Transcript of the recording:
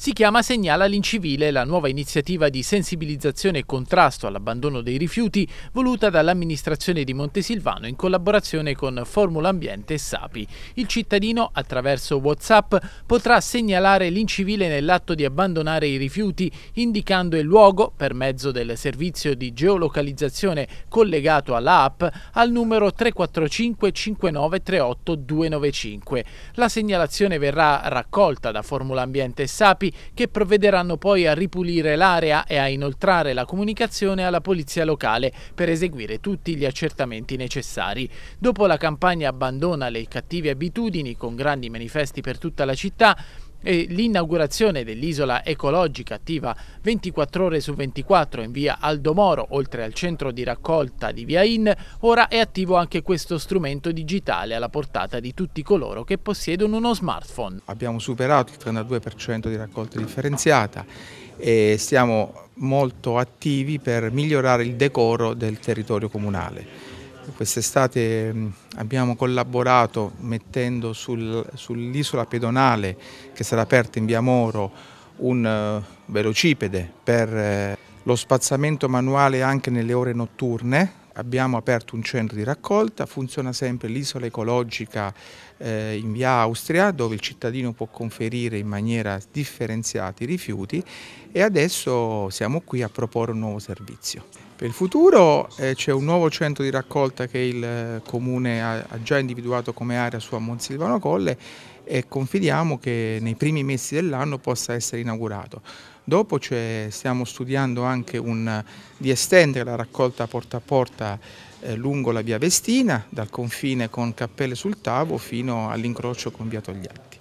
Si chiama Segnala l'incivile la nuova iniziativa di sensibilizzazione e contrasto all'abbandono dei rifiuti voluta dall'amministrazione di Montesilvano in collaborazione con Formula Ambiente e Sapi. Il cittadino attraverso WhatsApp potrà segnalare l'incivile nell'atto di abbandonare i rifiuti indicando il luogo per mezzo del servizio di geolocalizzazione collegato alla app al numero 345 5938 295. La segnalazione verrà raccolta da Formula Ambiente e Sapi vigili che provvederanno poi a ripulire l'area e a inoltrare la comunicazione alla polizia locale per eseguire tutti gli accertamenti necessari. Dopo la campagna Abbandona le cattive abitudini con grandi manifesti per tutta la città, e l'inaugurazione dell'isola ecologica attiva 24 ore su 24 in via Aldomoro, oltre al centro di raccolta di via In, ora è attivo anche questo strumento digitale alla portata di tutti coloro che possiedono uno smartphone. Abbiamo superato il 32% di raccolta differenziata e siamo molto attivi per migliorare il decoro del territorio comunale Quest'estate mm, abbiamo collaborato mettendo sul, sull'isola pedonale che sarà aperta in via Moro un uh, velocipede per uh, lo spazzamento manuale anche nelle ore notturne. Abbiamo aperto un centro di raccolta, funziona sempre l'isola ecologica eh, in via Austria dove il cittadino può conferire in maniera differenziata i rifiuti e adesso siamo qui a proporre un nuovo servizio. Per il futuro eh, c'è un nuovo centro di raccolta che il eh, Comune ha, ha, già individuato come area su a Monsilvano Colle e confidiamo che nei primi mesi dell'anno possa essere inaugurato. Dopo stiamo studiando anche un, di estendere la raccolta porta a porta eh, lungo la via Vestina, dal confine con Cappelle sul Tavo fino all'incrocio con via Togliatti.